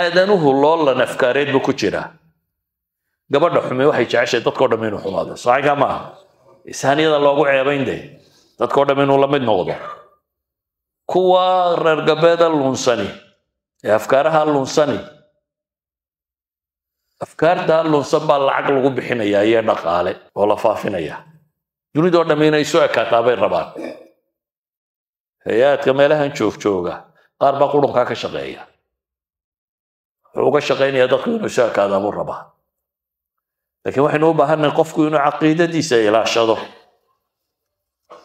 aadanuhu loolan afkaareed afkaareedba ku jira gabadha xumay waxay jeceshay dadko dham inuu xumaado saxiiga maaha isaaniyada loogu ceebayn dee dadko dham inuu la mid noqdo kuwa reer galbeeda lunsani ee afkaaraha lunsani afkaartaa lunsan baa lacag lagu bixinayaa iyo dhaqaale oo la faafinaya dunidoo dhamm inay soo ekaataa bay rabaan hay-aadka meelahan joogjooga qaar baa qurunkaa ka shaqeeya wuxuu uga shaqaynaya dadku inuu shaaka adaabuu rabaa laakiin waxaynu u baahannahay qofku inuu caqiidadiisa ilaashado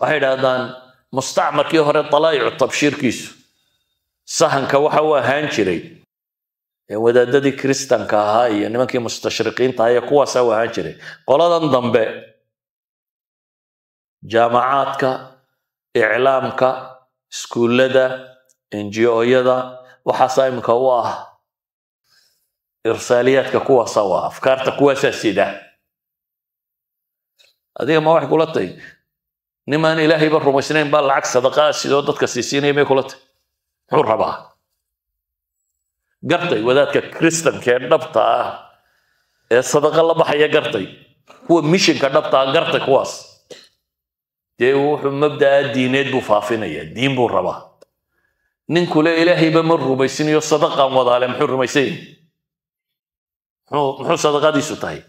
waxay idhaahdaan mustacmarkii hore dalaa'icu tabshiirkiisu sahanka waxa uu ahaan jiray wadaadadii kiristanka ahaa iyo nimankii mustashriqiinta ahaa iyo kuwaasaa u ahaan jiray qoladan dambe jaamacaadka iclaamka iskuullada enjiyooyada waxaasaa iminka u ah irsaaliyaadka kuwaasa waa afkaarta kuwaasaa sida adiga ma wax kula tahy nimaan ilaahayba rumaysnayn baa lacag sadaqaa sidoo dadka siisiinaya may kula tahy muxuu rabaa gartay wadaadka kristanka ee dhabta ah ee sadaqa la baxaya gartay kuwa mishinka dhabta ah gartay kuwaas dee wuxuu mabdaa diineed buu faafinayaa diin buu rabaa ninkule ilaahayba ma rumaysinayo sadaqaan wadaale muxuu rumaysanya muxuu sadaqadiisu tahay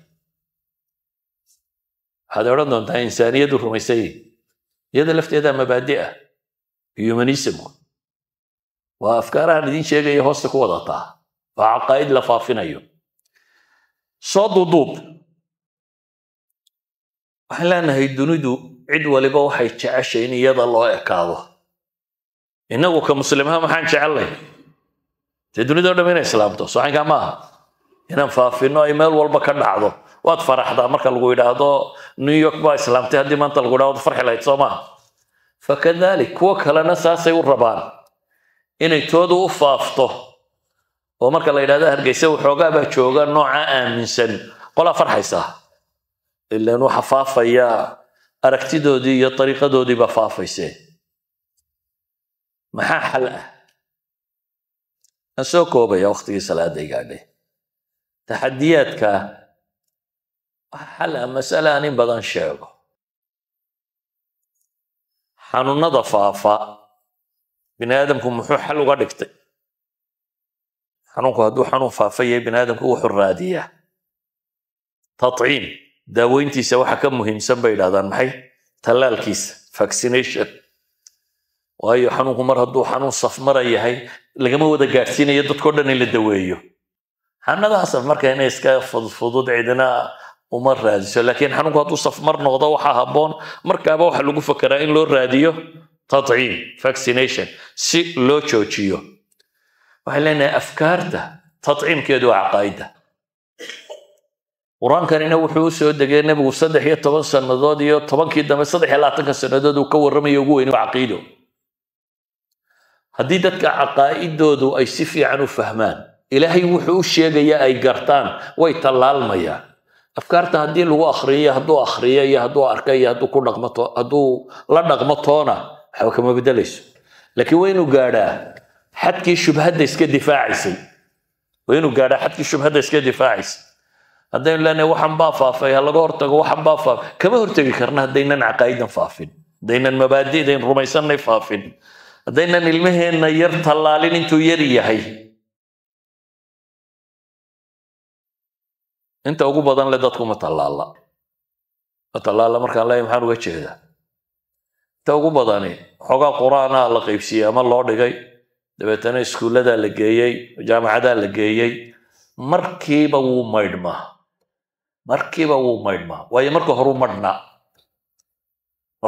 waxaad odhan doontaa insaaniyaddu rumaysay iyada lafteeda mabaadi ah humanismka waa afkaarahan idiin sheegaya hoosta ku wadataa waa caqaa'id la faafinayo soo duduub waxaan leenahay dunidu cid waliba waxay jeceshay in iyada loo ekaado innagu ka muslimaha maxaan jecellay dee dunidao dham inay islaamto socankaa maaha inaan faafino ay meel walba ka dhacdo waad faraxdaa marka lagu yidhaahdo new york baa islaamtay haddii maanta lagu yidhahdo farxi lahayd soo maaha fakadalik kuwo kalena saasay u rabaan inay toodu u faafto oo marka la yidhahdo hargeyse waxoogaa baa jooga nooca aaminsan qolaa farxaysaa ilan waxa faafaya aragtidoodii iyo dariiqadoodii baa faafayse maxaa xal ah aan soo koobaya wakhtigii salaada taxadiyaadka xal ah masale aan in badan sheego xanuunada faafa bini aadamku muxuu xal uga dhigtay xanuunku hadduu xanuun faafayay bini aadamku wuxuu raadiyaa taciim daaweyntiisa waxa ka muhiimsan bay yidhahdaan maxay tallaalkiisa vaccination waayo xanuunku mar hadduu xanuun safmara yahay lagama wada gaadhsiinayo dadko dhan in la daweeyo xanadaas marka inay iska fudfudud cidna uma raadiso laakiin xanuunku hadduu safmar noqdo waxaa haboon markaaba waxa lagu fakeraa in loo raadiyo taciim vaccination si loo joojiyo waxaan leenahay afkaarta taciimkeedu waa caqaa'ida qur-aankanina wuxuu u soo degay nebigu saddex iyo toban sannadood iyo tobankii dambe saddex iyo labaatanka sannadood uu ka warramayo ugu weyne waa caqiido haddii dadka caqaa'idoodu ay si fiican u fahmaan ilaahay wuxuu u sheegayaa ay gartaan way tallaalmayaan afkaarta haddii lagu akhriyo hadduu akhriyo iyo hadduu arka iyo hadduu ku dhaqmo hadduu la dhaqmo toona waxba kama beddelayso laakiin waa gaadhaa xadkii shubhadda iska difaacaysay waa inuu gaadhaa xadkii shubhadda iska difaacaysay haddaynu leenahay waxaan baa faafay ha hortago waxaan baa faafay kama hortegi karna haddaynan caqaa'idan faafin haddaynan mabaadi'dan rumaysannay faafin haddaynan ilmaheenna yar tallaalin intuu yar yahay inta ugu badan le dadku ma tallaalla ma tallaalla markaan leeyahy maxaan uga jeedaa inta ugu badani xoogaa qur-aanaa la qaybsiiyey ama loo dhigay dabeetana iskuulladaa la geeyey jaamacadaa la geeyey markiiba wuu maydhmaa markiiba wuu maydhmaa waayo marka horuu madhnaa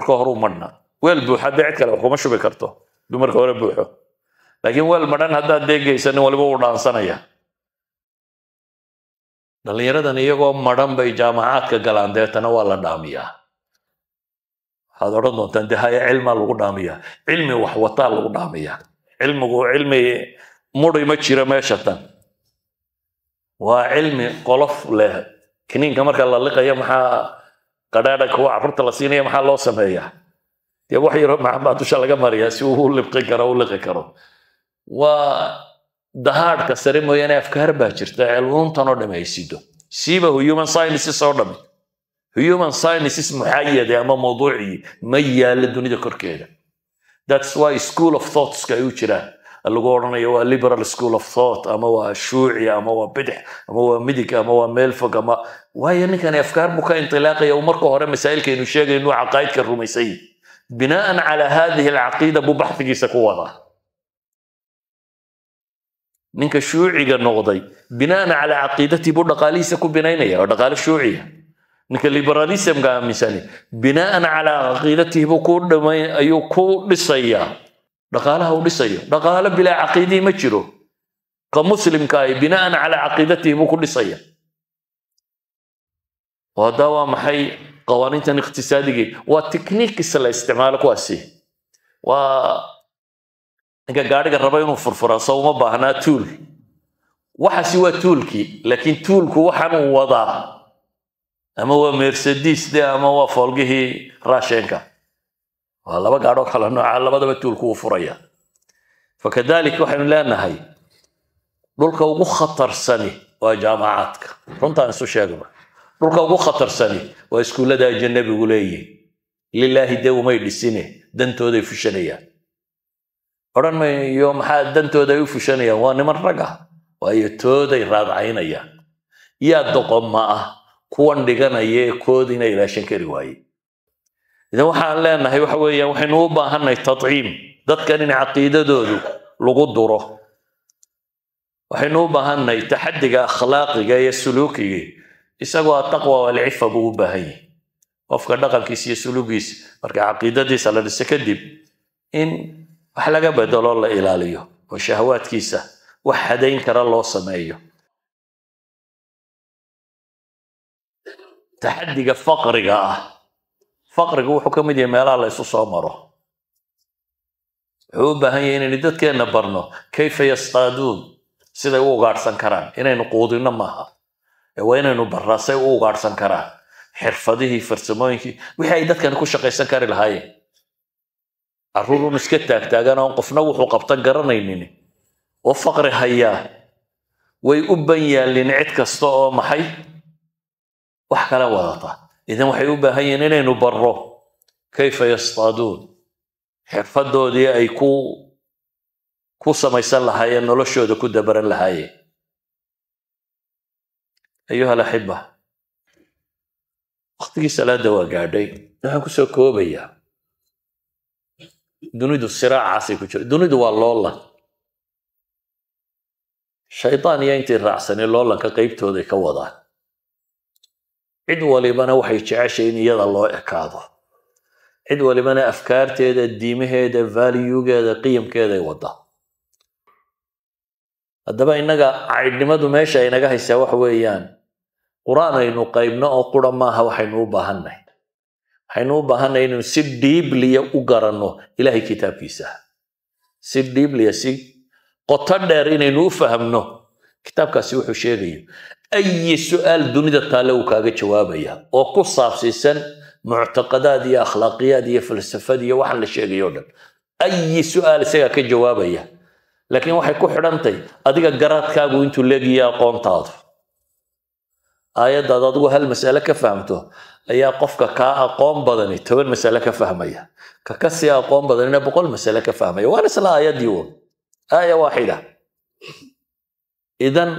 marka horuu madhnaa weel buuxa dee kale kuma shubi karto dumarka hore buuxo laakiin weel madhan haddaad deegaysa nin waliba wuu dhaansanaya dhallinyaradan iyagoo madran bay jaamacaadka galaan deetana waa la dhaamiyaa waxaad odhan doontaan de haya cilmaa lagu dhaamiyaa cilmi wax wataa lagu dhaamiyaa cilmigu cilmi mudi ma jiro meesha tan waa cilmi qolof leh kiniinka marka la liqaya maxaa qadhaadha kuwa carruurta la siinaya maxaa loo sameeyaa dee wax yaro maxamaa dusha laga mariyaa si uu libqi karo u liqi karo waa dahaadhka sare mooyaane afkaar baa jirta cilmuuntanoo dhamm ay sido siiba human sciences oo dhamm human sciences muxayade ama mawduucii ma yaalla dunida korkeeda thats why school of thoughtska ay u jiraan lagu odhanayo waa liberal school of thought ama waa shuuci ama waa bidix ama waa midig ama waa meel ama waayo ninkani afkaar buu ka indilaaqaya uu marka hore masaa'ilkaynu sheegay inuu caqaa'idka rumaysay binaan calaa haadihi alcaqiida buu baxdigiisa ku wadaa ninka shuuciga noqday binaana calaa caqiidatii buu dhaqaalihiisa ku binaynaya oo dhaqaale shuuciya ah. ninka liberalismka aaminsani binaaan calaa caqiidatihi buu ku dhamayn ayuu ku dhisayaa dhaqaalaha uu dhisayo dhaqaalo bilaa caqiidihi ma jiro ka muslimkaahi binaaan calaa caqiidatihi buu ku dhisaya haddaa waa maxay qawaaniintan iqtisaadigii waa tikniikis la isticmaalo kuwaasi waa ninka gaadhiga raba inuu furfuraa soo uma baahnaa tuul waxaasi waa tuulkii laakiin tuulku waxaan uu wadaa ama waa mersedis de ama waa foolgihii raasheenka waa laba gaadhoo kala nooca labadaba tuulku wuu furaya fakadalik waxaynu leenahay dhulka ugu khatarsani waa jaamacaadka runtaan isu sheegba dhulka ugu khatarsani waa iskuullada ajanabigu leeyihin lilaahi dee umay dhisine dantooday fushanayaan odhan mayo maxaa dantooda ay u fushanayaan waa niman rag ah waayo tooday raadcaynayaan yaa doqoma ah kuwan dhiganaye kood koodiina ilaashan kari waaye idan waxaan leenahay waxa weeyaan waxaynu u baahanay tadciim dadkan in caqiidadoodu lagu duro waxaynu u baahanay taxadiga akhlaaqiga iyo suluukiga isagoo ataqwa walcifa buu u baahan yahay qofka dhaqankiisa iyo suluugiisa marka caqiidadiisa la dhisa kadib in wax laga bedelo la ilaaliyo oo shahawaadkiisa wax hadayn kara loo sameeyo taxadiga faqriga ah faqriga wuxuu ka mid yahay meelaha la ysu soo maro wuxuu u baahan yahay inaynu dadkeenna barno kayfa yastaaduun siday u ugaadhsan karaan inaynu quudinno maaha ee waa inaynu barraa say u ugaadhsan karaan xirfadihii farsamooyinkii wixii ay dadkani ku shaqaysan kari lahaayeen caruurun iska taagtaagan oon qofna wuxuu qabta garanaynin oo faqri hayaa way u ban yaallin cid kasta oo maxay wax kala wadata idan waxay u baahan yihiin inaynu barro kayfa yastaaduun xirfadoodii ay ku ku samaysan lahaayeen noloshooda ku dabaran lahaayeen ayuha alaxiba waktigii salaadda waa gaadhay waxaan ku soo koobayaa dunidu siraacaasay ku jiro dunidu waa loolan shaydaan iyo intii raacsanay loolanka qaybtooday ka wadaan cid walibana waxay jeceshay in iyada loo ekaado cid walibana afkaarteeda diimaheeda valyugeeda qiyamkeeday waddaa haddaba innaga caydhnimadu meesha aynaga haysaa waxa weeyaan qur-aan aynu qaybno oo qura maaha waxaynu u baahannahay waxaynu u baahanay inaynu si dhiibliya u garanno ilaahay kitaabkiisa si dhiibliya si qoto dheer inaynu u fahamno kitaabkaasi wuxuu sheegayo ayi su'aal dunida taale uu kaaga jawaabaya oo ku saabsiisan muctaqadaad iyo akhlaaqiyaad iyo falsafad iyo waxaan la sheegayo o dhan ayi su'aal isagaa ka jawaabaya laakiin waxay ku xidhantay adiga garaadkaagu intuu leegiya aqoontaadu aayaddaad adigu hal mas'ale ka fahmto ayaa qofka kaa aqoon badani toban masale ka fahmaya ka kasii aqoon badanina boqol masale ka fahmaya waan isla aayadii un aaya waaxida idan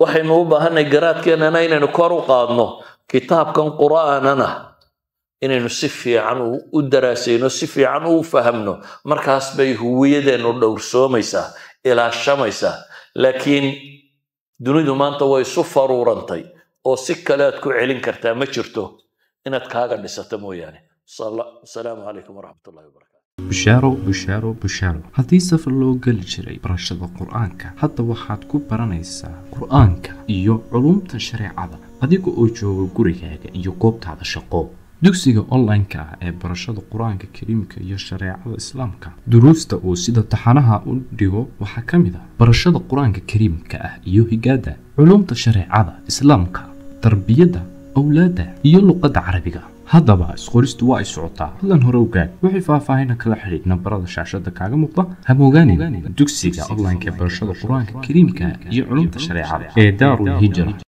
waxaynu u baahanay garaadkeennana inaynu kor u qaadno kitaabkan qur'aanana inaynu si fiican u daraasayno si fiican u fahamno markaas bay huwiyadeennu dhowrsoomaysaa ilaashamaysaa laakiin dunidu maanta way isu faruurantay oo si kale aad ku celin kartaa ma jirto inaad kaaga dhisato mooyaane asalaamu calaykum waraxmat ullahi wabarakatu bushaaro bushaaro bushaaro haddii safar loo geli jiray barashada qur-aanka hadda waxaad ku baranaysaa qur-aanka iyo culumta shareecada adiga oo jooga gurigaaga iyo goobtaada shaqo dugsiga online-ka ah ee barashada qur-aanka kariimka iyo shareecada islaamka duruusta uu sida taxanaha u dhigo waxaa ka mid a ah barashada qur-aanka kariimka ah iyo higaada culumta shareecada islaamka tarbiyadda awlaadda iyo luqadda carabiga haddaba isqoristu waa ay socotaa fadlan hore ogaad wixii faahfaahina kala xidhiid nambarada shaashada kaaga muuqda hamoogaanin dugsiga online ee barashada qur-aanka kariimka iyo culumta shareecada ee daarul